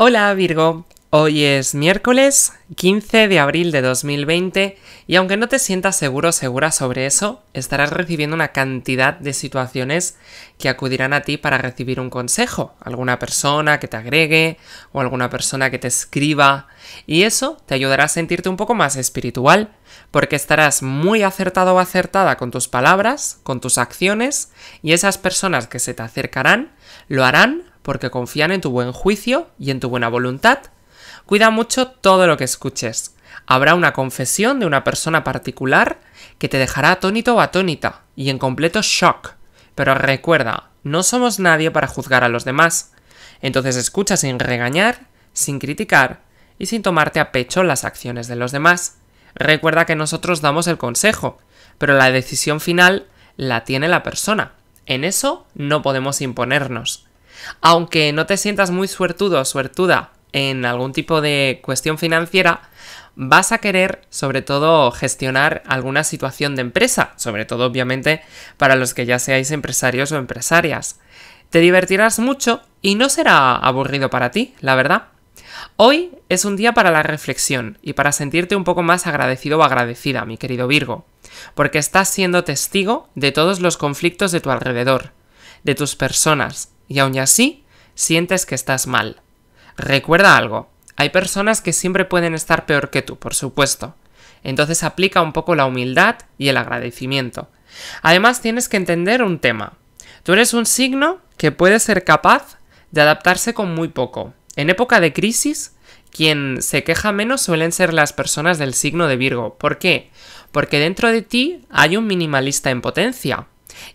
Hola Virgo, hoy es miércoles 15 de abril de 2020 y aunque no te sientas seguro o segura sobre eso, estarás recibiendo una cantidad de situaciones que acudirán a ti para recibir un consejo, alguna persona que te agregue o alguna persona que te escriba y eso te ayudará a sentirte un poco más espiritual porque estarás muy acertado o acertada con tus palabras, con tus acciones y esas personas que se te acercarán lo harán porque confían en tu buen juicio y en tu buena voluntad. Cuida mucho todo lo que escuches. Habrá una confesión de una persona particular que te dejará atónito o atónita y en completo shock. Pero recuerda, no somos nadie para juzgar a los demás. Entonces escucha sin regañar, sin criticar y sin tomarte a pecho las acciones de los demás. Recuerda que nosotros damos el consejo, pero la decisión final la tiene la persona. En eso no podemos imponernos. Aunque no te sientas muy suertudo o suertuda en algún tipo de cuestión financiera, vas a querer sobre todo gestionar alguna situación de empresa, sobre todo obviamente para los que ya seáis empresarios o empresarias. Te divertirás mucho y no será aburrido para ti, la verdad. Hoy es un día para la reflexión y para sentirte un poco más agradecido o agradecida, mi querido Virgo, porque estás siendo testigo de todos los conflictos de tu alrededor, de tus personas y aún así sientes que estás mal. Recuerda algo, hay personas que siempre pueden estar peor que tú, por supuesto. Entonces aplica un poco la humildad y el agradecimiento. Además tienes que entender un tema. Tú eres un signo que puede ser capaz de adaptarse con muy poco. En época de crisis, quien se queja menos suelen ser las personas del signo de Virgo. ¿Por qué? Porque dentro de ti hay un minimalista en potencia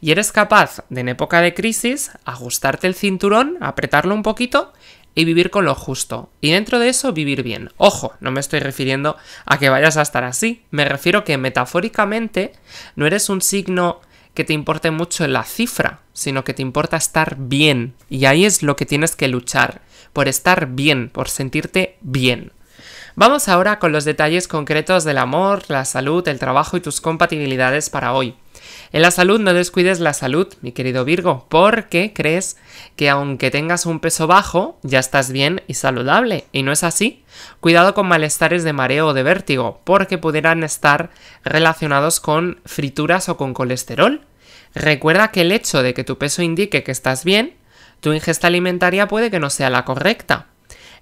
y eres capaz de en época de crisis ajustarte el cinturón, apretarlo un poquito y vivir con lo justo. Y dentro de eso vivir bien. Ojo, no me estoy refiriendo a que vayas a estar así. Me refiero que metafóricamente no eres un signo que te importe mucho la cifra, sino que te importa estar bien. Y ahí es lo que tienes que luchar, por estar bien, por sentirte bien. Vamos ahora con los detalles concretos del amor, la salud, el trabajo y tus compatibilidades para hoy. En la salud no descuides la salud, mi querido Virgo, porque crees que aunque tengas un peso bajo, ya estás bien y saludable, y no es así. Cuidado con malestares de mareo o de vértigo, porque pudieran estar relacionados con frituras o con colesterol. Recuerda que el hecho de que tu peso indique que estás bien, tu ingesta alimentaria puede que no sea la correcta.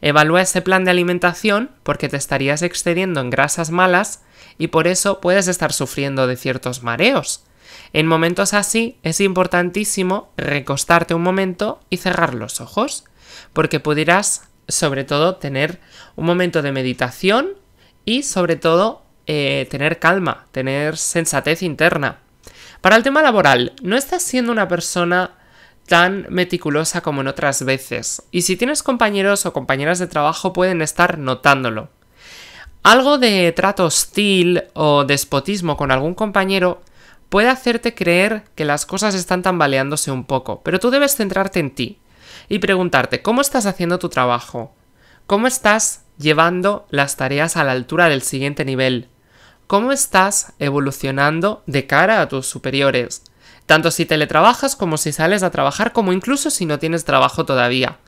Evalúa ese plan de alimentación porque te estarías excediendo en grasas malas y por eso puedes estar sufriendo de ciertos mareos. En momentos así es importantísimo recostarte un momento y cerrar los ojos, porque pudieras sobre todo tener un momento de meditación y sobre todo eh, tener calma, tener sensatez interna. Para el tema laboral, no estás siendo una persona tan meticulosa como en otras veces. Y si tienes compañeros o compañeras de trabajo pueden estar notándolo. Algo de trato hostil o despotismo con algún compañero puede hacerte creer que las cosas están tambaleándose un poco, pero tú debes centrarte en ti y preguntarte cómo estás haciendo tu trabajo, cómo estás llevando las tareas a la altura del siguiente nivel, cómo estás evolucionando de cara a tus superiores, tanto si teletrabajas como si sales a trabajar como incluso si no tienes trabajo todavía.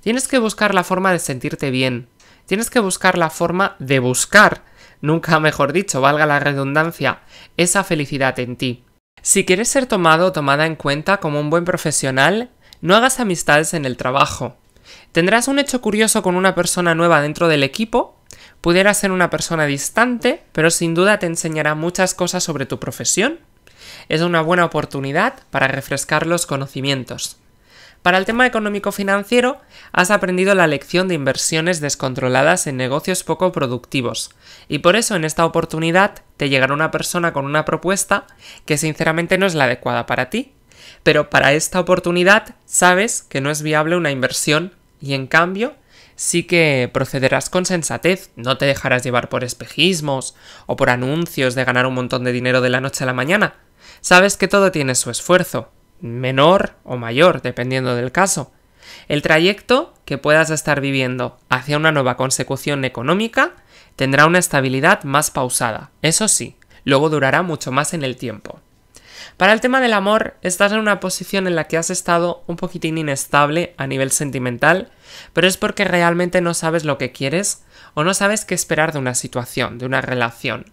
Tienes que buscar la forma de sentirte bien. Tienes que buscar la forma de buscar, nunca mejor dicho, valga la redundancia, esa felicidad en ti. Si quieres ser tomado o tomada en cuenta como un buen profesional, no hagas amistades en el trabajo. Tendrás un hecho curioso con una persona nueva dentro del equipo, pudiera ser una persona distante, pero sin duda te enseñará muchas cosas sobre tu profesión es una buena oportunidad para refrescar los conocimientos. Para el tema económico-financiero, has aprendido la lección de inversiones descontroladas en negocios poco productivos, y por eso en esta oportunidad te llegará una persona con una propuesta que sinceramente no es la adecuada para ti, pero para esta oportunidad sabes que no es viable una inversión y en cambio sí que procederás con sensatez, no te dejarás llevar por espejismos o por anuncios de ganar un montón de dinero de la noche a la mañana, Sabes que todo tiene su esfuerzo, menor o mayor, dependiendo del caso. El trayecto que puedas estar viviendo hacia una nueva consecución económica tendrá una estabilidad más pausada, eso sí, luego durará mucho más en el tiempo. Para el tema del amor, estás en una posición en la que has estado un poquitín inestable a nivel sentimental, pero es porque realmente no sabes lo que quieres o no sabes qué esperar de una situación, de una relación.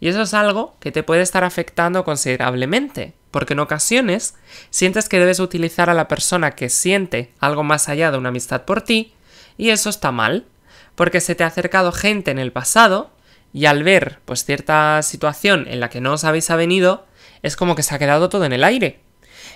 Y eso es algo que te puede estar afectando considerablemente, porque en ocasiones sientes que debes utilizar a la persona que siente algo más allá de una amistad por ti, y eso está mal, porque se te ha acercado gente en el pasado, y al ver pues cierta situación en la que no os habéis avenido, es como que se ha quedado todo en el aire.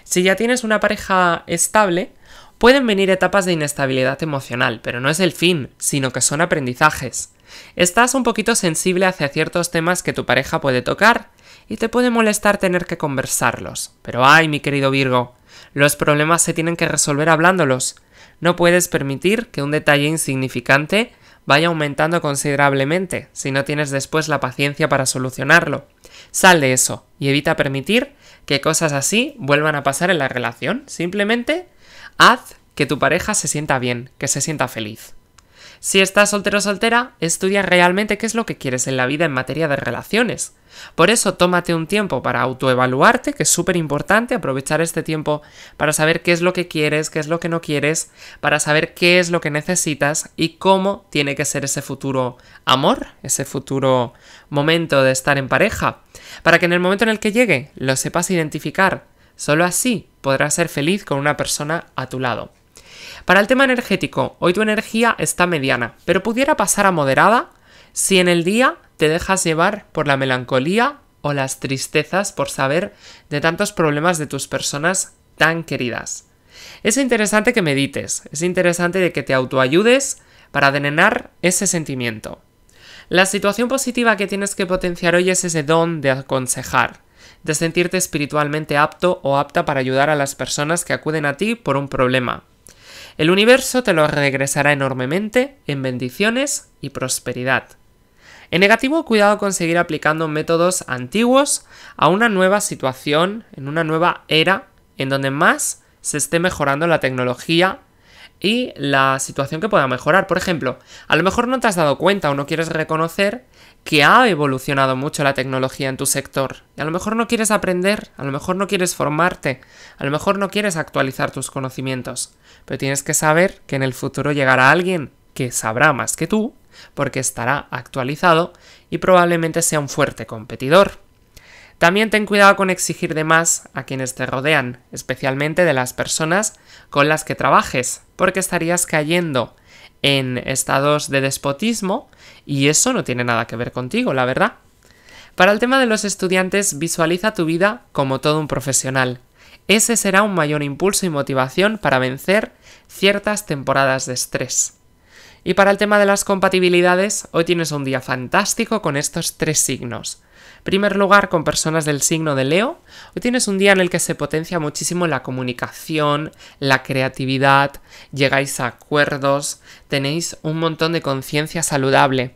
Si ya tienes una pareja estable, pueden venir etapas de inestabilidad emocional, pero no es el fin, sino que son aprendizajes. Estás un poquito sensible hacia ciertos temas que tu pareja puede tocar, y te puede molestar tener que conversarlos. Pero ay, mi querido Virgo, los problemas se tienen que resolver hablándolos. No puedes permitir que un detalle insignificante vaya aumentando considerablemente si no tienes después la paciencia para solucionarlo. Sal de eso y evita permitir que cosas así vuelvan a pasar en la relación. Simplemente haz que tu pareja se sienta bien, que se sienta feliz. Si estás soltero o soltera, estudia realmente qué es lo que quieres en la vida en materia de relaciones. Por eso tómate un tiempo para autoevaluarte, que es súper importante aprovechar este tiempo para saber qué es lo que quieres, qué es lo que no quieres, para saber qué es lo que necesitas y cómo tiene que ser ese futuro amor, ese futuro momento de estar en pareja, para que en el momento en el que llegue lo sepas identificar. Solo así podrás ser feliz con una persona a tu lado. Para el tema energético, hoy tu energía está mediana, pero pudiera pasar a moderada si en el día te dejas llevar por la melancolía o las tristezas por saber de tantos problemas de tus personas tan queridas. Es interesante que medites, es interesante de que te autoayudes para drenar ese sentimiento. La situación positiva que tienes que potenciar hoy es ese don de aconsejar, de sentirte espiritualmente apto o apta para ayudar a las personas que acuden a ti por un problema. El universo te lo regresará enormemente en bendiciones y prosperidad. En negativo, cuidado con seguir aplicando métodos antiguos a una nueva situación, en una nueva era, en donde más se esté mejorando la tecnología y la situación que pueda mejorar. Por ejemplo, a lo mejor no te has dado cuenta o no quieres reconocer que ha evolucionado mucho la tecnología en tu sector. Y a lo mejor no quieres aprender, a lo mejor no quieres formarte, a lo mejor no quieres actualizar tus conocimientos. Pero tienes que saber que en el futuro llegará alguien que sabrá más que tú, porque estará actualizado y probablemente sea un fuerte competidor. También ten cuidado con exigir de más a quienes te rodean, especialmente de las personas con las que trabajes, porque estarías cayendo en estados de despotismo y eso no tiene nada que ver contigo, la verdad. Para el tema de los estudiantes, visualiza tu vida como todo un profesional. Ese será un mayor impulso y motivación para vencer ciertas temporadas de estrés. Y para el tema de las compatibilidades, hoy tienes un día fantástico con estos tres signos. Primer lugar, con personas del signo de Leo. Hoy tienes un día en el que se potencia muchísimo la comunicación, la creatividad, llegáis a acuerdos, tenéis un montón de conciencia saludable.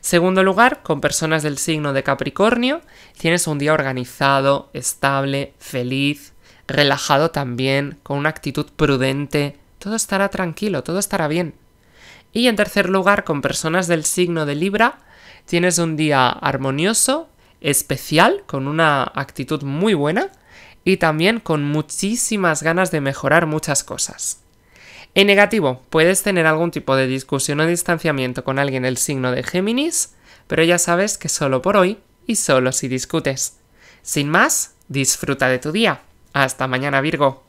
Segundo lugar, con personas del signo de Capricornio, tienes un día organizado, estable, feliz, relajado también, con una actitud prudente. Todo estará tranquilo, todo estará bien. Y en tercer lugar, con personas del signo de Libra, tienes un día armonioso, especial, con una actitud muy buena y también con muchísimas ganas de mejorar muchas cosas. En negativo, puedes tener algún tipo de discusión o distanciamiento con alguien el signo de Géminis, pero ya sabes que solo por hoy y solo si discutes. Sin más, disfruta de tu día. Hasta mañana Virgo.